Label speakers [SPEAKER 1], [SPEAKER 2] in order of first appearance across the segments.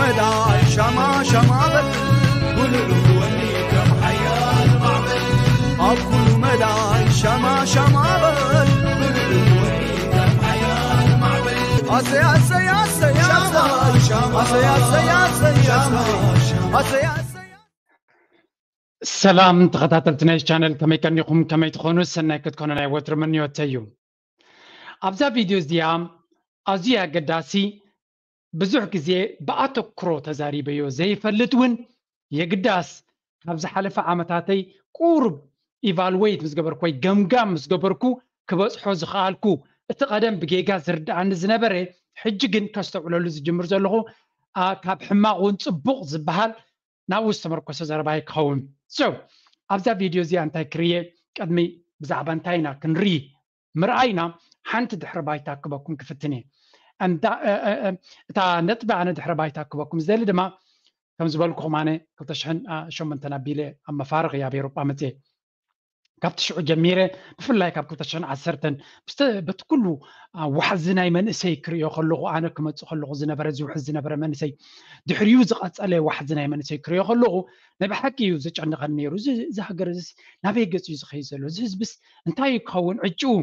[SPEAKER 1] مدعى شمع شمع بل والروح وليك محيا المعبد أقول مدعى شمع شمع بل والروح وليك محيا المعبد أسي أسي أسي أسي أسي أسي أسي أسي ሰላም ተኸታተልቲ ቻነል ከመይ ቀኒኹም ከመይ ትኾኑ ሰናይ ክትኮኑ ናይ ወትሪ ምንዮተይ እዩ ኣብዛ ቪድዮ እዚኣ ኣዝዩ ኣገዳሲ ብዙሕ ግዜ ብኣተ ክሮ ተዛሪበዮ ዘይፈልጥ እውን የግዳስ ኣብ ዝሓለፈ ዓመታተይ ቁርብ ኢቫልዌት ምስ ገበርኩ ወይ ገምጋም ምስ ገበርኩ ክበፅሖ ዝኽኣልኩ እቲ ቀደም ብጌጋ ዝርዳእኒ ዝነበረ ሕጂ ግን ከስተውዕለሉ ዝጅምር ዘለኹ ካብ ሕማቅ እውን ፅቡቅ ዝበሃል ናብኡ ዝተመርኮሰ ዘረባይ ክኸውን ኣብዛ ቪድዮ እዚኣ እንታይ ክርየ ቅድሚ ብዛዕባ እንታይ ኢና ክንርኢ ምርኣይና ሓንቲ ድሕሪ ባይታ ክበኩም ክፍትን እየ an እታ ነጥቢ ኣነ ድሕረ ባይታ ክበኩም ዝደሊ ድማ ከም ዝበልኩ ማነ 208 ኣቢለ ኣብ መፋርቕ እየ ኣብ ኤሮጳ መፅአ ካብቲ ሽዑ ጀሚረ ብፍላይ ካብ 210 በቲ ኩሉ ዋሕዚ ናይ መንእሰይ ክሪዮ ከለኹ ኣነ ክመፅእ ከለኹ ዝነበረ ዝውሕዝ ዝነበረ መንእሰይ ድሕሪዩ ዝቐፀለ ዋሕዚ ናይ መንእሰይ ክሪዮ ከለኹ ናይ ብሓቂ እዩ ዘጨንቐን ነይሩ እዚ ሃገር እዚ ናበይ ገፅ እዩ ዝኸይድ ዘሎ እዚ ህዝብስ እንታይ ይክኸውን ዕጭው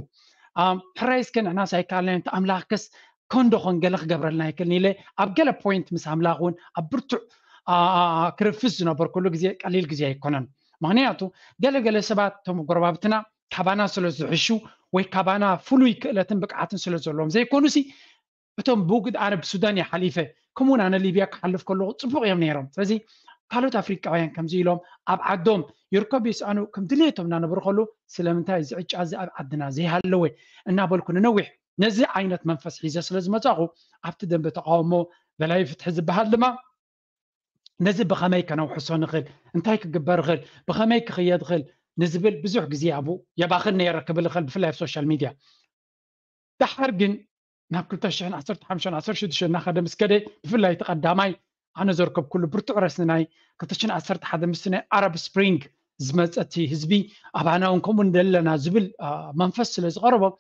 [SPEAKER 1] ሕራይስከ ንሕና ሳይካልና ኣምላኽከስ ከንዶኮን ገለ ክገብረልና ይክእልኒ ኢለ ኣብ ገለ ፖይንት ምስ ኣምላኽ እውን ኣብ ብርቱዕ ክርፍስ ዝነበር ከሉ ግዜ ቀሊል ግዜ ኣይኮነን ምክንያቱ ገለገለ ሰባት እቶም ጎረባብትና ካባና ስለ ዝሕሹ ወይ ካባና ፍሉይ ክእለትን ብቅዓትን ስለዘለዎም ዘይኮኑ እቶም ብኣነ ብሱዳን የሓሊፈ ከምኡውን ኣነ ሊብያ ክሓልፍ ከለ ፅቡቅ እዮም ነይሮም ስለዚ ካሎኦት ኣፍሪቃውያን ከምዚ ኢሎም ኣብ ዓዶም ይርከብ ይስዕኑ ከም ድሌቶም እናነብሩ ከሉ ስለምንታይ እዚዕጫ እዚ ኣብ ዓድና ዘይሃለወ እናበልኩ ንነዊሕ ነዚ ዓይነት መንፈስ ሒዘ ስለ ዝመፀኹ ኣብቲ ደንቢ ተቃውሞ በላይ ፍትሒ ዝበሃል ድማ ነዚ ብኸመይ ከነውሕሶ ንኽእል እንታይ ክግበር ይኽእል ብኸመይ ክኽየድ ይኽእል ንዝብል ብዙሕ ግዜ ኣብኡ የባኽን ነይረ ክብል ይኽእል ብፍላይ ኣብ ሶሻል ሚድያ ድሓር ግን ናብ 21516 እናኸደ ምስ ከደ ብፍላይ እቲ ቀዳማይ ኣነ ዘርከብ ኩሉ ብርቱዕ ረስኒ ናይ 211 ምስ ናይ ኣረብ ስፕሪንግ ዝመፀቲ ህዝቢ ኣባና እውን ከምኡ ንደለና ዝብል መንፈስ ስለ ዝቐረቦም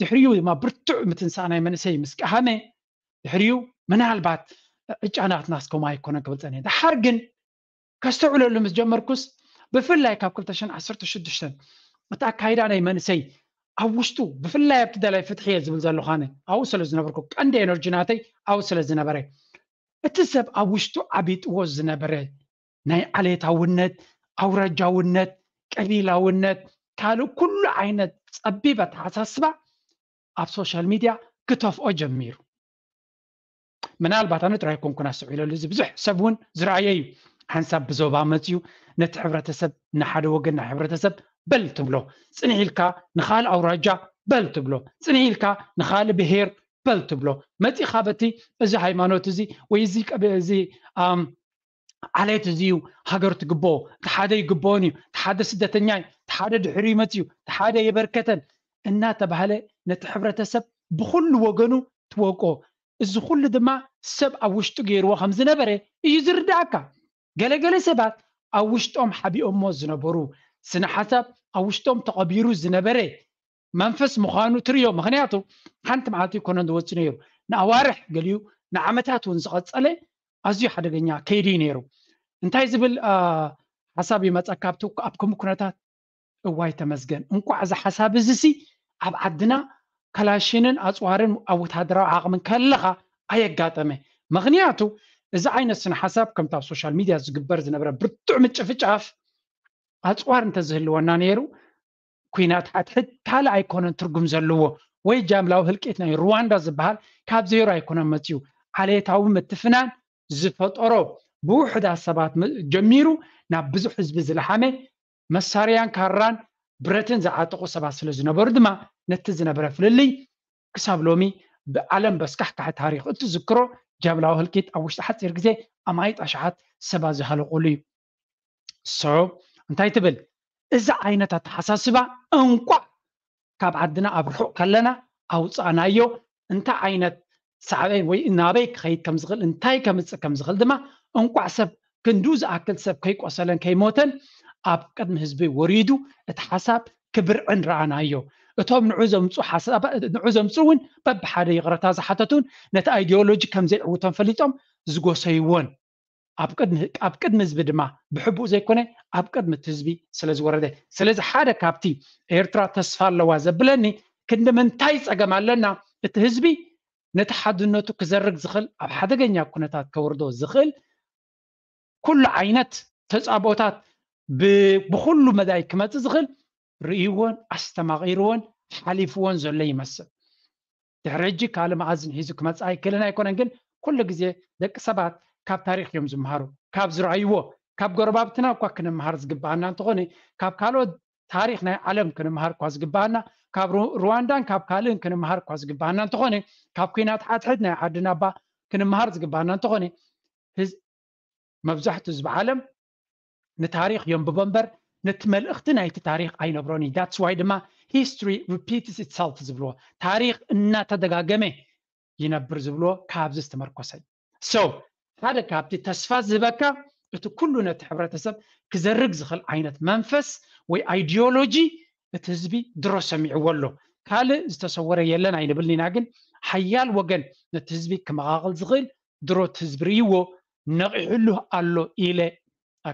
[SPEAKER 1] دحريو ما برتو متنسى انا من سي مسك هامي دحريو من هالبات اجانات ناس كوما يكون قبل ثاني ده حرقن كاستعلو لهم جمركوس بفلاي كاب كل تشن عصرت شدشتن متى كايدا انا من سي اوشتو بفلاي ابتدى لي فتحي زبل زلو خانه او سلز نبركو عند انرجيناتي او سلز نبري اتسب اوشتو عبيت وز نبري ناي علي تاونت او رجاونت قليلاونت كل عينت صبيبه حساسبه ኣብ ሶሻል ሚድያ ክተፍኦ ጀሚሩ ምናልባት ነ ጥራይ ኮምኩና ስዕለሉ እዚ ቡዙሕ ሰብ እውን ዝረኣየ እዩ ሓንሳብ ብዞባ መፅእዩ ነቲ ሕብረተሰብ ንሓደ ወገን ናይ ሕብረተሰብ በል ትብሎ ፅንዒኢልካ ንካሊእ ኣውራጃ በል ትብሎ ፅንዒኢልካ ንካሊእ ብሄር በል ትብሎ መፂ ካበቲ እዚ ሃይማኖት እዚ ወይ እዚ እዚ ዓለየት እዚእዩ ሃገር ትግበኦ ቲ ሓደ ይግበኦን እዩ ቲ ሓደ ስደተኛ እቲ ሓደ ድሕሪ መፅእዩ ቲ ሓደ የበርከተን እናተባሃለ ነቲ ሕብረተሰብ ብኩሉ ወገኑ ትወቅዖ እዚ ኩሉ ድማ ሰብ ኣብ ውሽጡ ገይርዎ ከም ዝነበረ እዩ ዝርዳእካ ገለገለ ሰባት ኣብ ውሽጦም ሓቢኦሞ ዝነበሩ ስነ ሓሳብ ኣብ ውሽጦም ተቐቢሩ ዝነበረ መንፈስ ምዃኑ ትርዮ ምክንያቱ ሓንቲ መዓልቲ ይኮነ ዝወፅ ነይሩ ንኣዋርሕ ገሊዩ ንዓመታት እውን ዝቐፀለ ኣዝዩ ሓደገኛ ከይዲ ነይሩ እንታይ ዝብል ሓሳብ ይመፀካ ኣብቲ ኣብ ከምኡ ኩነታት እዋይ ተመስገን እንኳዕ እዚ ሓሳብ እዚ ሲ ኣብ ዓድና ካላሽንን ኣፅዋርን ኣ ወታደራዊ ዓቅሚን ከለካ ኣየጋጠመ ምኽንያቱ እዚ ዓይነት ስነ ሓሳብ ከምቲኣብ ሶሻል ሚድያ ዝግበር ዝነበረ ብርጡዕ ምጭፍ ጫፍ ኣፅዋር እንተዝህልወና ነይሩ ኩናት ሓትሕ ካሊእ ኣይኮነን ትርጉም ዘለዎ ወይ ጃምላዊ ህልቄት ናይ ሩዋንዳ ዝበሃል ካብ ዜሩ ኣይኮነን መፅዩ ዓሌታዊ መትፍናን ዝፈጠሮ ብውሕዳት ሰባት ጀሚሩ ናብ ብዙሕ ህዝቢ ዝለሓመ መሳርያን ካራን ብረትን ዝዓጠቑ ሰባት ስለ ዝነበሩ ድማ ነቲ ዝነበረ ፍልልይ ክሳብ ሎሚ ብዓለም በስካሕካሕ ታሪክ እትዝክሮ ጃብላዊ ህልቂት ኣብ ውሽጢ ሓፂር ግዜ ኣማይጥ ኣሽሓት ሰባ ዝሃለቁሉ እዩ ስዑ እንታይ ትብል እዚ ዓይነት ኣተሓሳስባ እንቋዕ ካብ ዓድና ኣብ ርሑቕ ከለና ኣውፃእናዮ እንታይ ዓይነት ሳዕበይ ወይ ናበይ ክኸይድ ከም ዝኽእል እንታይ ከምፅእ ከም ዝኽእል ድማ እንቋዕ ሰብ ክንዱ ዝኣክል ሰብ ከይቆሰለን ከይሞተን ኣብ ቅድሚ ህዝቢ ወሪዱ እቲ ሓሳብ ክብርዕን ረኣናዮ እቶም ንዑ ዘምፁ እውን በብሓደ ይቕረታ ዝሓተቱን ነቲ ኣይዲዮሎጂ ከም ዘይዕውቶም ፈሊጦም ዝጎሰይዎን ኣብ ቅድሚ ህዝቢ ድማ ብሕቡእ ዘይኮነ ኣብ ቅድሚ እቲ ህዝቢ ስለ ዝወረደ ስለዚ ሓደ ካብቲ ኤርትራ ተስፋ ኣለዋ ዘብለኒ ክንዲ ምንታይ ፀገም ኣለና እቲ ህዝቢ ነቲ ሓድነቱ ክዘርግ ዝኽእል ኣብ ሓደገኛ ኩነታት ከውርዶ ዝኽእል ኩሉ ዓይነት ተፃቦታት ብኩሉ መዳይ ክመፅእ ዝኽእል ርእይዎን ኣስተማቒርዎን ሓሊፍዎን ዘሎ ይመስል ድሕሪ ሕጂ ካልእ መኣዝን ሒዙ ክመፅእ ኣይክእልን ኣይኮነን ግን ኩሉ ግዜ ደቂ ሰባት ካብ ታሪክ እዮም ዝምሃሩ ካብ ዝረኣይዎ ካብ ጎረባብትና እኳ ክንምሃር ዝግባአና እንትኾነ ካብ ካልኦት ታሪክ ናይ ዓለም ክንምሃር እኳ ዝግባአና ካብ ሩዋንዳን ካብ ካልእን ክንምሃር እኳ ዝግባአና እንትኾነ ካብ ኩናት ሓድሕድ ናይ ዓድና ባ ክንምሃር ዝግባአና እንትኾነ መብዛሕትኡ ዝብ ዓለም ንታሪክ እዮም ብቦ እምበር ነቲ መልእኽቲ ናይቲ ታሪክ ኣይነብሮን እዩ ዳትስ ዋይ ድማ ሂስትሪ ሪፒትስ ኢትሰልፍ ዝብልዎ ታሪክ እናተደጋገመ ይነብር ዝብልዎ ካብዚ ዝተመርኮሰ እዩ ሶ ሓደ ካብቲ ተስፋ ዝህበካ እቲ ኩሉ ነቲ ሕብረተሰብ ክዘርግ ዝኽእል ዓይነት መንፈስ ወይ ኣይዲዮሎጂ እቲ ህዝቢ ድሮ ሰሚዕዎ ኣሎ ካልእ ዝተሰወረ የለን ኣይንብልኒና ግን ሓያል ወገን ነቲ ህዝቢ ክመቃቅል ዝኽእል ድሮ እቲ ህዝቢ ርእይዎ ነቂሕሉ ኣሎ ኢለ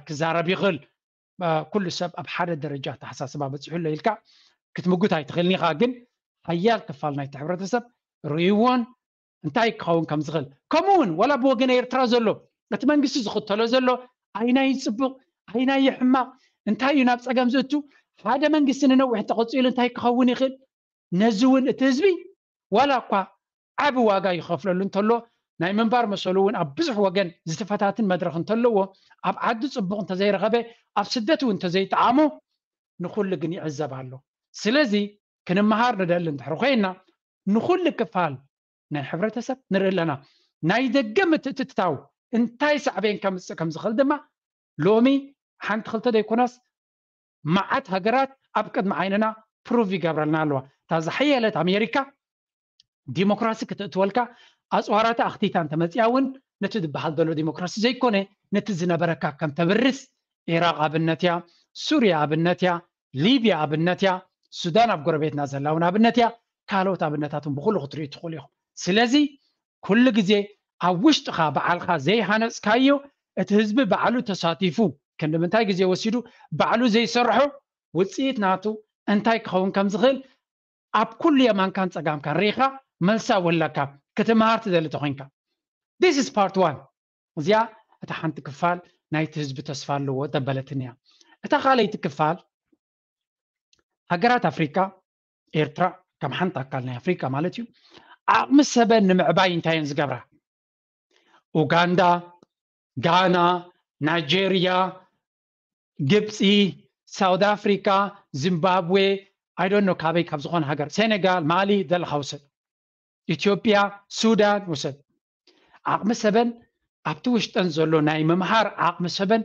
[SPEAKER 1] ክዛረብ ይኽእል ኩሉ ሰብ ኣብ ሓደ ደረጃ ተሓሳስባ በፂሑሎ ኢልካ ክትምጉት ኣይትኽእልኒ ኢኻ ግን ሓያል ክፋል ናይቲ ሕብረተሰብ ርእይዎን እንታይ ክኸውን ከም ዝኽእል ከምኡ እውን ወላ ብወገነ ኤርትራ ዘሎ እቲ መንግስቲ ዝኽተሎ ዘሎ ዓይናይ ፅቡቕ ዓይናይ ሕማቕ እንታይ እዩ ናብ ፀገም ዝእቱ ሓደ መንግስቲ ንነዊሕ ተቐፂሉ እንታይ ክኸውን ይኽእል ነዚ እውን እቲ ህዝቢ ዋላ እኳ ዓብ ዋጋ ይኸፍለሉ እንተሎ ናይ ምንባር መሰሉ እውን ኣብ ብዙሕ ወገን ዝተፈታትን መድረክ እንተለዎ ኣብ ዓዲ ፅቡቅ እንተዘይረኸበ ኣብ ስደት እውን እንተዘይጠዓሞ ንኩሉ ግን ይዕዘብ ኣሎ ስለዚ ክንመሃር ንደሊ እንድሕሪ ኮይና ንኩሉ ክፋል ናይ ሕብረተሰብ ንርኢ ኣለና ናይ ደገ ምትእትታው እንታይ ሳዕበን ከምፅእ ከም ዝኽእል ድማ ሎሚ ሓንቲ ክልተ ዘይኮናስ መዓት ሃገራት ኣብ ቅድሚ ዓይንና ፕሩቭ ይገብረልና ኣለዋ እታ ዝሓየለት ኣሜሪካ ዲሞክራሲ ክትእትወልካ ኣፅዋራታ ኣኽቲታ እንተመፅያ እውን ነቲ ዝበሃል ዘሎ ዲሞክራሲ ዘይኮነ ነቲ ዝነበረካ ከም ተብርስ ኢራቅ ኣብነት እያ ሱርያ ኣብነት እያ ሊብያ ኣብነት እያ ሱዳን ኣብ ጎረቤትና ዘላ እውን ኣብነት እያ ካልኦት ኣብነታትን ብኩሉ ክትሪኡ ትኽእሉ ኢኹም ስለዚ ኩሉ ግዜ ኣብ ውሽጥኻ በዓልካ ዘይሃነፅካዮ እቲ ህዝቢ ባዕሉ ተሳቲፉ ክንዲምንታይ ግዜ ወሲዱ ባዕሉ ዘይሰርሖ ውፅኢት ናቱ እንታይ ክኸውን ከም ዝኽእል ኣብ ኩሉ የማንካን ፀጋምካን ርኢኻ መልሳ ወለካ ከተመሃርቲ ዘሎ ኮይንካ ዲስ ኢዝ ፓርት ዋን እዚኣ እታ ሓንቲ ክፋል ናይቲ ህዝቢ ተስፋ ኣለዎ ተበለትን እያ እታ ካልይቲ ክፋል ሃገራት ኣፍሪካ ኤርትራ ከም ሓንቲ ኣካል ናይ ኣፍሪካ ማለት እዩ ዓቕሚ ሰበን ንምዕባይ እንታይ እየን ዝገብራ ኡጋንዳ ጋና ናይጀርያ ግብፂ ሳውት ኣፍሪካ ዚምባብዌ ኣይዶኖ ካበይ ካብ ዝኾነ ሃገር ሴነጋል ማሊ ዘለካ ውስድ ኢትዮጵያ ሱዳን ውሰድ ዓቕሚ ሰበን ኣብቲ ውሽጠን ዘሎ ናይ ምምሃር ዓቕሚ ሰበን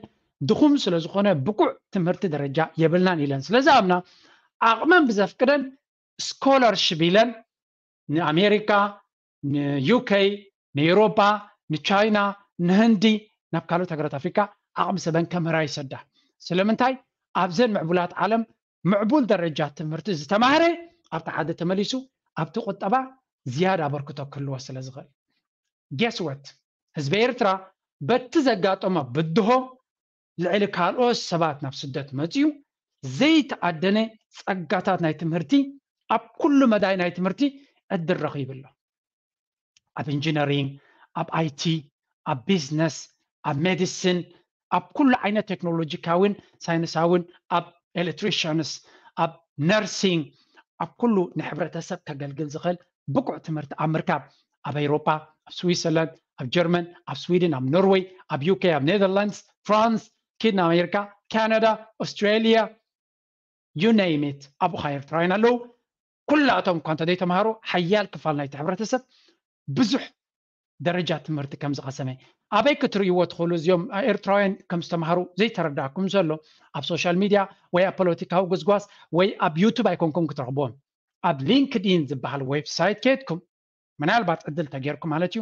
[SPEAKER 1] ድኹም ስለ ዝኾነ ብቁዕ ትምህርቲ ደረጃ የብልናን ኢለን ስለዚ ኣምና ዓቕመን ብዘፍቅደን ስኮለርሽፕ ኢለን ንኣሜሪካ ንዩከይ ንኤውሮፓ ንቻይና ንህንዲ ናብ ካልኦት ሃገራት ኣፍሪካ ዓቕሚ ሰበን ከምህራ ይሰዳ ስለምንታይ ኣብዘን ምዕቡላት ዓለም ምዕቡል ደረጃ ትምህርቲ ዝተማሃረ ኣብቲ ዓደ ተመሊሱ ኣብቲ ቁጠባ ዝያድ ኣበርክቶ ክህልዎ ስለ ዝኽእል ጌስወት ህዝቢ ኤርትራ በቲ ዘጋጠሞ ብድሆ ልዕሊ ካልኦስ ሰባት ናብ ስደት መፅኡ ዘይተዓደነ ፀጋታት ናይ ትምህርቲ ኣብ ኩሉ መዳይ ናይ ትምህርቲ ዕድረኺብሎ ኣብ እንጂነሪንግ ኣብ ኣይቲ ኣብ ቢዝነስ ኣብ ሜዲሲን ኣብ ኩሉ ዓይነት ቴክኖሎጂካውን ሳይንሳዊን ኣብ ኤሌትሪሽንስ ኣብ ነርስንግ ኣብ ኩሉ ንሕብረተሰብ ከገልግል ዝኽእል ብቁዕ ትምህርቲ ኣብ ምርካብ ኣብ ኤሮፓ ኣብ ስዊትዘርላንድ ኣብ ጀርመን ኣብ ስዊድን ኣብ ኖርዌይ ኣብ ዩኬ ኣብ ኔዘርላንድስ ፍራንስ ኪድ ኣሜሪካ ካናዳ ኣስትራልያ ዩናይሜት ኣብኡ ኸ ኤርትራውያን ኣለዉ ኩላቶም እኳ እንተ ዘይተምሃሮ ሓያል ክፋል ናይቲ ሕብረተሰብ ብዙሕ ደረጃ ትምህርቲ ከም ዝቐሰመ ኣበይ ክትርእይዎ ትኽእሉ እዚኦም ኤርትራውያን ከም ዝተምሃሩ ዘይተረዳእኩም ዘሎ ኣብ ሶሻል ሚድያ ወይ ኣብ ፖለቲካዊ ጉዝጓዝ ወይ ኣብ ዩቱብ ኣይኮንኩም ክትረኽብዎም اب لينكدين ዝበሃል ዌብሳይት ከይድኩም ምናልባት ዕድል ተገይርኩም ማለት እዩ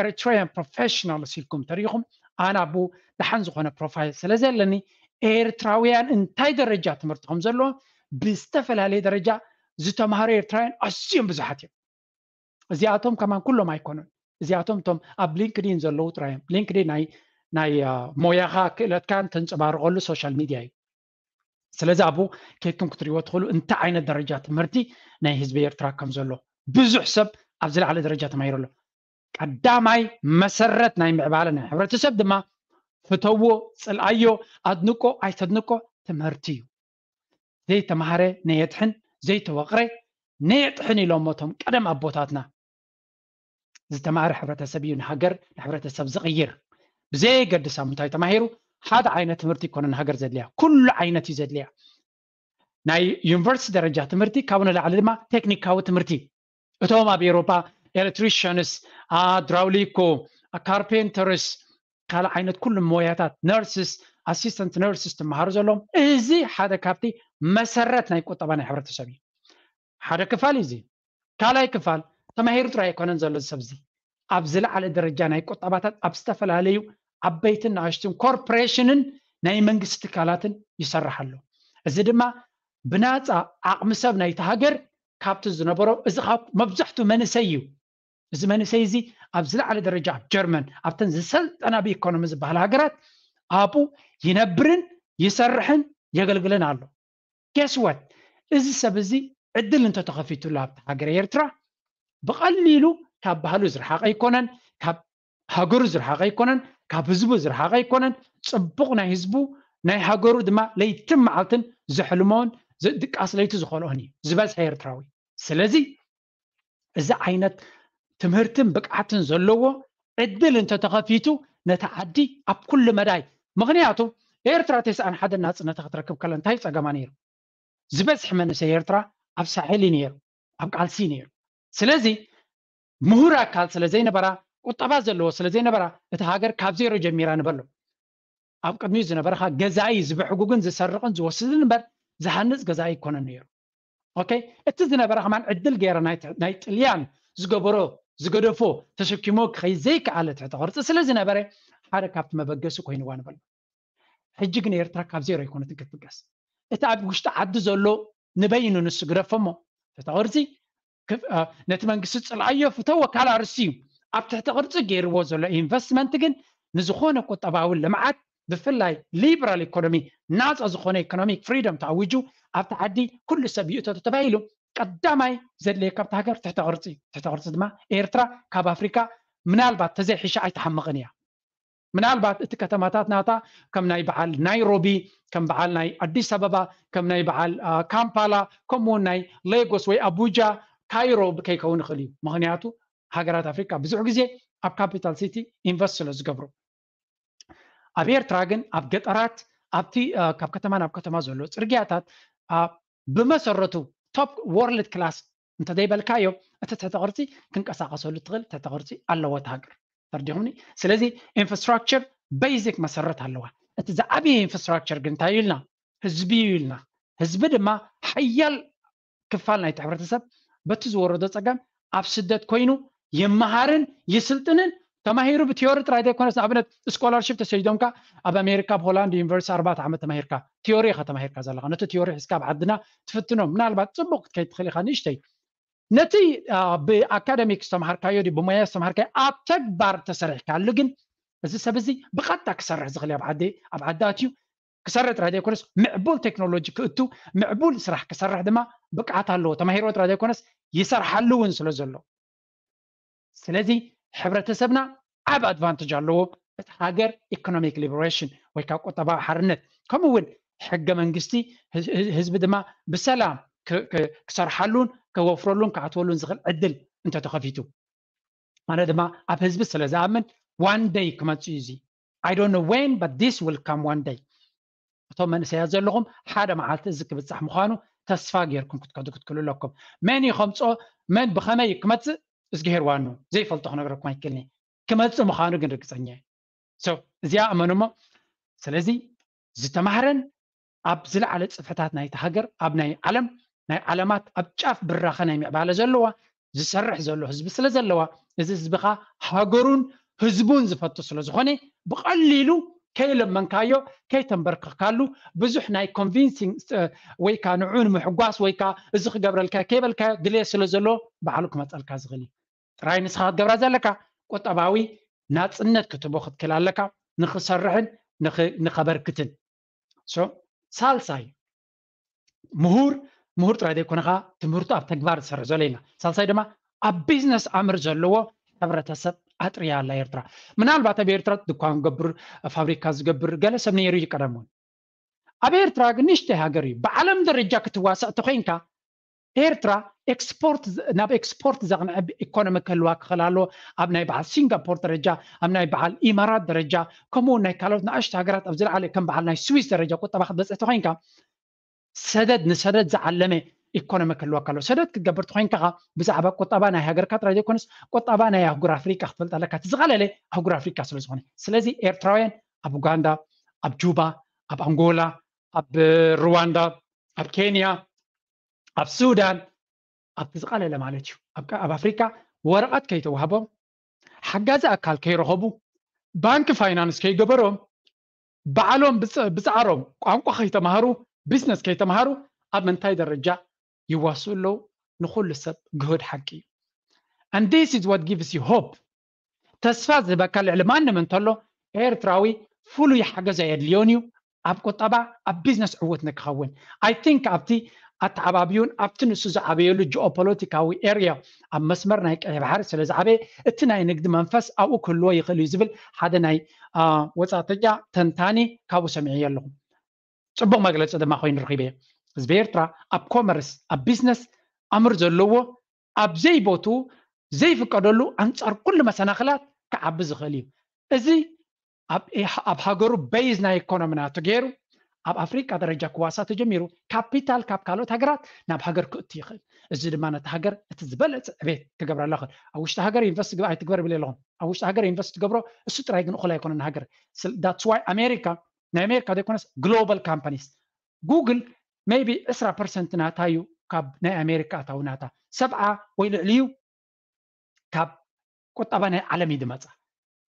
[SPEAKER 1] ኤርትራያን ፕሮፌሽናልስ ኢልኩም ተሪኢኹም ኣነ ኣቦ ድሓን ዝኾነ ፕሮፋይል ስለ ዘለኒ ኤርትራውያን እንታይ ደረጃ ትምህርቲ ከም ዘለዎም ብዝተፈላለየ ደረጃ ዝተምሃሩ ኤርትራውያን ኣዝዮም ብዙሓት እዮም እዚኣቶም ከማን ኩሎም ኣይኮኑን እዚኣቶም እቶም ኣብ ሊንክድን ዘለዉ ጥራዮም ሊንክድን ናይ ሞያኻ ክእለትካ እንተንፀባርቀሉ ሶሻል ሚድያ እዩ ስለዚ ኣቦ ከይድኩም ክትሪእዎ ትኽእሉ እንታይ ዓይነት ደረጃ ትምህርቲ ናይ ህዝቢ ኤርትራ ከም ዘሎ ብዙሕ ሰብ ኣብ ዝለዕለ ደረጃ ተማሂሩ ኣሎ ቀዳማይ መሰረት ናይ ምዕባለ ናይ ሕብረተሰብ ድማ ፍተዎ ፅልኣዮ ኣድንቆ ኣይተድንቆ ትምህርቲ እዩ ዘይተማሃረ ነየጥሕን ዘይተወቕረ ነየጥሕን ኢሎሞ እቶም ቀደም ኣቦታትና ዝተማሃረ ሕብረተሰብ እዩ ንሃገር ንሕብረተሰብ ዝቕይር ብዘይ ገድሳ ምንታይ ተማሂሩ ሓደ ዓይነት ትምህርቲ ይኮነ ሃገር ዘድልያ ኩሉ ዓይነት እዩ ዘድልያ ናይ ዩኒቨርሲቲ ደረጃ ትምህርቲ ካብ ንላዕሊ ድማ ቴክኒካዊ ትምህርቲ እቶም ኣብ ኤሮፓ ኤሌክትሪሽንስ ሃይድራውሊኮ ካርፔንተርስ ካልእ ዓይነት ኩሉ ሞያታት ነርስስ ኣሲስተንት ነርስስ ትመሃሩ ዘለዎም እዚ ሓደ ካብቲ መሰረት ናይ ቁጠባ ናይ ሕብረተሰብ እዩ ሓደ ክፋል እዩ እዚ ካልኣይ ክፋል ተማሂሩ ጥራይ ኣይኮነን ዘሎ ሰብ እዚ ኣብ ዝለዓለ ደረጃ ናይ ቁጠባታት ኣብ ዝተፈላለዩ ዓበይትን ንኣሽትን ኮርፖሬሽንን ናይ መንግስቲ ትካላትን ይሰርሓሉ እዚ ድማ ብናፃ ዓቕሚ ሰብ ናይቲ ሃገር ካብቲ ዝነበሮ እዚ ካብ መብዛሕትኡ መንሰይ እዩ እዚ መንሰይ እዚ ኣብ ዝለዕለ ደረጃ ኣብ ጀርመን ኣብተን ዝሰልጠና ብኢኮኖሚ ዝበሃል ሃገራት ኣብኡ ይነብርን ይሰርሕን የገልግልን ኣሎ ጌስወት እዚ ሰብ እዚ ዕድል እንተተኸፊቱሉ ኣብቲ ሃገር ኤርትራ ብቀሊሉ ካብ ባህሉ ዝረሓቀ ይኮነን ካብ ሃገሩ ዝረሓቀ ይኮነን ካብ ህዝቡ ዝረሓቐ ኣይኮነን ፅቡቕ ናይ ህዝቡ ናይ ሃገሩ ድማ ለይትን መዓልትን ዘሕልሞን ድቃስ ለይቲ ዝኮልኦን እዩ ዝበዝሐ ኤርትራዊ ስለዚ እዚ ዓይነት ትምህርትን ብቅዓትን ዘለዎ ዕድል እንተተኸፊቱ ነቲ ዓዲ ኣብ ኩሉ መዳይ ምክንያቱ ኤርትራ ተስኣን ሓደ ናፅነተ ክትረክብ ከለ እንታይ ፀገማ ነይሩ ዝበዝሕ መንእሰይ ኤርትራ ኣብ ሳሕሊ ነይሩ ኣብ ቃልሲ ነይሩ ስለዚ ምሁር ኣካል ስለ ዘይነበራ ቁጠባ ዘለዎ ስለ ዘይነበራ እቲ ሃገር ካብ ዜሮ ጀሚራ ንበሎ ኣብ ቅድሚኡ ዝነበረ ከዓ ገዛኢ ዝብሕጉግን ዝሰርቕን ዝወስድን እምበር ዝሃንፅ ገዛኢ ይኮነን ነይሩ ኦኬ እቲ ዝነበረ ከማ ዕድል ገይረ ናይ ጥልያን ዝገበሮ ዝገደፎ ተሸኪሞ ክኸይ ዘይከኣለ ትሕተ ቅርፂ ስለ ዝነበረ ሓደ ካብቲ መበገሲ ኮይኑዋ ንበሎ ሕጂ ግን ኤርትራ ካብ ዜሮ ይኮነት ክትብገስ እቲ ኣብ ውሽጢ ዓዲ ዘሎ ንበይኑ ንሱ ግደፎ እሞ ትሕተ ቅርፂ ነቲ መንግስቲ ፅልኣዮ ፍተወ ካላ ርሲ እዩ ኣብቲ ትሕቲ ቅርፂ ገይርዎ ዘሎ ኢንቨስትመንት ግን ንዝኾነ ቁጠባዊ ልምዓት ብፍላይ ሊበራል ኢኮኖሚ ናፃ ዝኾነ ኢኮኖሚክ ፍሪደም ተኣውጁ ኣብቲ ዓዲ ኩሉ ሰብ ይእቶ ተባሂሉ ቀዳማይ ዘድለየ ካብቲ ሃገር ትሕቲ ቅርፂ እዩ ትሕቲ ቅርፂ ድማ ኤርትራ ካብ ኣፍሪካ ምናልባት ተዘይሒሻ ኣይተሓምቕን እያ ምናልባት እቲ ከተማታት ናታ ከም ናይ በዓል ናይሮቢ ከም በዓል ናይ ኣዲስ ኣበባ ከም ናይ በዓል ካምፓላ ከምኡውን ናይ ሌጎስ ወይ ኣቡጃ ካይሮ ከይከውን ይኽእል እዩ ምክንያቱ ሃገራት ኣፍሪካ ብዙሕ ግዜ ኣብ ካፒታል ሲቲ ዩንቨስት ስለ ዝገብሩ ኣብ ኤርትራ ግን ኣብ ገጠራት ኣብ ካብ ከተማ ናብ ከተማ ዘሎ ፅርግያታት ብመሰረቱ ቶፕ ወርልድ ክላስ እንተዘይበልካ እዮም እቲ ትሕተ ቅርፂ ክንቀሳቀሰሉ ትኽእል ትሕተቅርፂ ኣለዎት ሃገር ርዲኹም ስለዚ ኢንፍስትራክቸር ቤዚክ መሰረት ኣለዋ እቲ ዝዓብየ ኢንፍስትራክቸር ግን እንታይ ይኢልና ህዝቢ ይኢልና ህዝቢ ድማ ሓያል ክፋል ናይቲ ሕብረተሰብ በቲ ዝወረዶ ፀገም ኣብ ስደት ኮይኑ የመሃርን የስልጥንን ተማሂሩ ብትዮር ጥራይ ዘይኮነስ ንኣብነት ስኮላርሽፕ ተሰይዶምካ ኣብ ኣሜሪካ ኣብ ሆላንድ ዩኒቨርሲቲ ኣርባዕተ ዓመት ተማሂርካ ቲዮሪ ኢኻ ተማሂርካ ዘለካ ነቲ ቲዮሪ ሒዝካ ኣብ ዓድና ትፍትኖም ምናልባት ፅቡቅ ክትከይድ ትኽእል ኢኻ ንእሽተይ ነቲ ብኣካደሚክስ ተምሃርካዮ ብሞያ ዝተምሃርካዮ ኣብ ተግባር ተሰሪሕካሉ ግን እዚ ሰብ እዚ ብቐጥታ ክሰርሕ ዝኽእል ኣብ ዓዲ ኣብ ዓዲ ኣትዩ ክሰርሕ ጥራይ ዘይኮነስ ምዕቡል ቴክኖሎጂ ክእቱ ምዕቡል ስራሕ ክሰርሕ ድማ ብቅዓት ኣለዎ ተማሂሮ ጥራይ ዘይኮነስ ይሰርሓሉ እውን ስለ ዘሎ ስለዚ ሕብረተሰብና ዓብ ኣድቫንቴጅ ኣለዎ እቲ ሃገር ኢኮኖሚክ ሊበሬሽን ወይ ከዓ ቁጠባዊ ሓርነት ከምኡ እውን ሕገ መንግስቲ ህዝቢ ድማ ብሰላም ክሰርሓሉን ክወፍረሉን ክኣትወሉን ዝኽእል ዕድል እንተተኸፊቱ ማለት ድማ ኣብ ህዝቢ ስለ ዝኣምን ዋን ደይ ክመፅ እዩ እዚ ኣይ ዶንት ኖ ወን በት ዲስ ዊል ካም ዋን ደይ እቶም መንእሰያት ዘለኹም ሓደ መዓልቲ እዚ ክብፃሕ ምዃኑ ተስፋ ጌርኩም ክትከዱ ክትክልለኩም መን ይኸምፆ መን ብኸመይ ክመፅእ ዝገሄርዋኑ ዘይፈልጦ ክነገረኩም ኣይክልኒ ክመፅእ ምዃኑ ግን ርግፀኛ እዩ እዚኣ እመኑ እሞ ስለዚ ዝተማሃረን ኣብ ዝለዓለ ፅንሕታት ናይቲ ሃገር ኣብ ናይ ዓለም ናይ ዓለማት ኣብ ጫፍ ብራኸ ናይ ምዕባለ ዘለዋ ዝሰርሕ ዘሎ ህዝቢ ስለ ዘለዋ እዚ ህዝቢ ከዓ ሃገሩን ህዝቡን ዝፈቱ ስለዝኾነ ብቐሊሉ ከይለመንካዮ ከይተንበርክካሉ ብዙሕ ናይ ኮንቪንሲንግ ወይ ከዓ ንዑ ንምሕጓስ ወይ ከዓ እዚ ክገብረልካ ከይበልካዮ ድሌ ስለ ዘለዎ በዓሉ ክመፀልካ ዝኽእል እዩ ጥራይ ንስኻ ክትገብራ ዘለካ ቁጠባዊ ናፅነት ክትቦ ክትክል ኣለካ ንክሰርሕን ንከበርክትን ሳልሳይ ምሁር ምሁር ጥራይ ዘይኮነ ከዓ ትምህርቱ ኣብ ተግባር ዝሰርሕ ዘሎ ኢና ሳልሳይ ድማ ኣብ ቢዝነስ ኣምር ዘለዎ ሕብረተሰብ ኣጥርያ ኣላ ኤርትራ ምናልባት ኣብ ኤርትራ ድኳን ገብር ፋብሪካ ዝገብር ገለ ሰብ ነይሩ እዩ ቀደም ኣብ ኤርትራ ግን ንእሽተይ ሃገር እዩ ብዓለም ደረጃ ክትዋስዕ እተ ኮንካ ኤርትራ ኤክስፖርት ናብ ኤክስፖርት ዘቕንዕብ ኢኮኖሚ ክህልዋ ክኽእል ኣለዎ ኣብ ናይ በዓል ሲንጋፖር ደረጃ ኣብ ናይ በዓል ኢማራት ደረጃ ከምኡውን ናይ ካልኦት ንኣሽቲ ሃገራት ኣብ ዝለዓለ ከም በዓል ናይ ስዊስ ደረጃ ቁጠባ ክትበፅሕ ኮይንካ ሰደድ ንሰደድ ዝዓለመ ኢኮኖሚ ክህልወካ ኣሎ ሰደድ ክትገብር ኮይንካ ከዓ ብዛዕባ ቁጠባ ናይ ሃገርካ ጥራይ ዘይኮነስ ቁጠባ ናይ ኣህጉር ኣፍሪቃ ክትፈልጥ ኣለካ እቲ ዝቓለለ ኣህጉር ኣፍሪቃ ስለ ዝኾነ ስለዚ ኤርትራውያን ኣብ ኡጋንዳ ኣብ ጁባ ኣብ ኣንጎላ ኣብ ሩዋንዳ ኣብ ኬንያ ኣብ ሱዳን ኣብቲ ዝቃለለ ማለት እዩ ኣብ ኣፍሪካ ወረቐት ከይተዋህቦም ሓጋዚ ኣካል ከይረኸቡ ባንኪ ፋይናንስ ከይገበሮም ባዕሎም ብፃዕሮም ቋንቋ ከይተምሃሩ ቢዝነስ ከይተምሃሩ ኣብ ምንታይ ደረጃ ይዋስኡ ኣለዉ ንኩሉ ሰብ ግህድ ሓቂ እዩ and this is what gives you hope ተስፋ ዝህበካ ልዕሊ ማንም እንተሎ ኤርትራዊ ፍሉይ ሓገዛ የድልዮን እዩ ኣብ ቁጠባ ኣብ ቢዝነስ ዕውት ንክኸውን ኣይ ቲንክ ኣብቲ ኣተዓባቢዩን ኣብቲ ንሱ ዝዓበየሉ ጂኦፖለቲካዊ ኤርያ ኣብ መስመር ናይ ቀይ ባሕሪ ስለ ዝዓበየ እቲ ናይ ንግዲ መንፈስ ኣብኡ ክህልዎ ይኽእል እዩ ዝብል ሓደ ናይ ወፃእተኛ ተንታኒ ካብኡ ሰሚዐ ኣለኹ ፅቡቅ መግለፂ ድማ ኮይኑ ረኪበ እየ ህዝቢ ኤርትራ ኣብ ኮመርስ ኣብ ቢዝነስ ኣምር ዘለዎ ኣብ ዘይቦቱ ዘይፍቀደሉ ኣንፃር ኩሉ መሰናክላት ክዓቢ ዝኽእል እዩ እዚ ኣብ ሃገሩ በይዝ ናይ ኢኮኖሚ ናቱ ገይሩ أب أفريقيا درجة قواسة تجميرو كابيتال كاب كالو تهجرات ناب هجر كتير خل الزيد ما نتهجر تزبلت بيت تجبر على خل أو إيش تهجر ينفست قاعد تجبر بليلون أو إيش تهجر ينفست تجبره السطر هيجن أخلاق يكون نهجر so that's why أمريكا نأمريكا ده يكون global companies جوجل maybe إسرة percent ناتايو كاب نأمريكا تاو ناتا سبعة ويلليو كاب كتبنا عالمي دمتا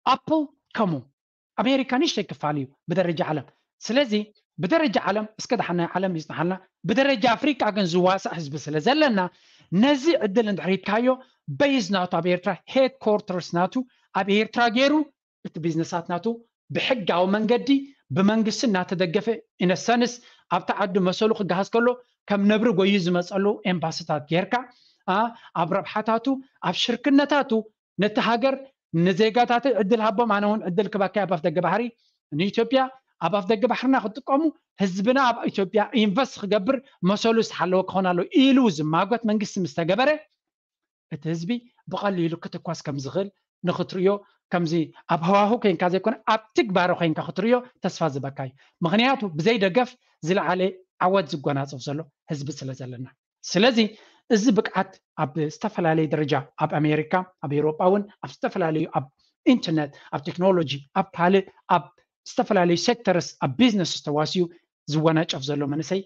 [SPEAKER 1] أبل كمو أمريكا نشتك فاليو بدرجة عالم سلازي ብደረጃ ዓለም እስከዳሓና ዓለም ይፅናሓልና ብደረጃ ኣፍሪቃ ግን ዝዋሳእ ህዝቢ ስለ ዘለና ነዚ ዕድል እንድሕሪድካዮ በይዝ ናቱ ኣብ ኤርትራ ሄድኮርተርስ ናቱ ኣብ ኤርትራ ገይሩ እቲ ቢዝነሳት ናቱ ብሕጋዊ መንገዲ ብመንግስቲ እናተደገፈ ኢነሰንስ ኣብቲ ዓዲ መሰሉ ክጋሃዝ ከሎ ከም ነብሪ ጎዩ ዝመፀሉ ኤምባሲታት ጌርካ ኣብ ረብሓታቱ ኣብ ሽርክነታቱ ነቲ ሃገር ንዜጋታት ዕድል ሃቦም ኣነ እውን ዕድል ክባካይ ኣብ ኣፍ ደገ ባሕሪ ንኢትዮጵያ ኣብ ኣብ ደጊ ባሕርና ክጥቀሙ ህዝብና ኣብ ኢትዮጵያ ዩኒቨስቲ ክገብር መሰሉ ስሓለወ ክኾንኣለ ኢሉ ዚ ማጎት መንግስቲ ምስተገበረ እቲ ህዝቢ ብቀሊሉ ክትኳስ ከምዝኽእል ንክትርዮ ከምዚ ኣብ ሃዋህ ኮይንካ ዘይኮነ ኣብ ትግባረ ኮይንካ ክትርዮ ተስፋ ዝበካ እዩ ምክንያቱ ብዘይደገፍ ዝለዓለ ዓወት ዝጎናፅፍ ዘሎ ህዝቢ ስለ ዘለና ስለዚ እዚ ብቅዓት ኣብ ዝተፈላለዩ ደረጃ ኣብ ኣሜሪካ ኣብ ኤሮጳ እውን ኣብ ዝተፈላለዩ ኣብ ኢንትርነት ኣብ ቴክኖሎጂ ኣብ ካልእ ኣብ ዝተፈላለዩ ሴክተርስ ኣብ ቢዝነስ ዝተዋስዩ ዝወናጨፍ ዘሎ መንእሰይ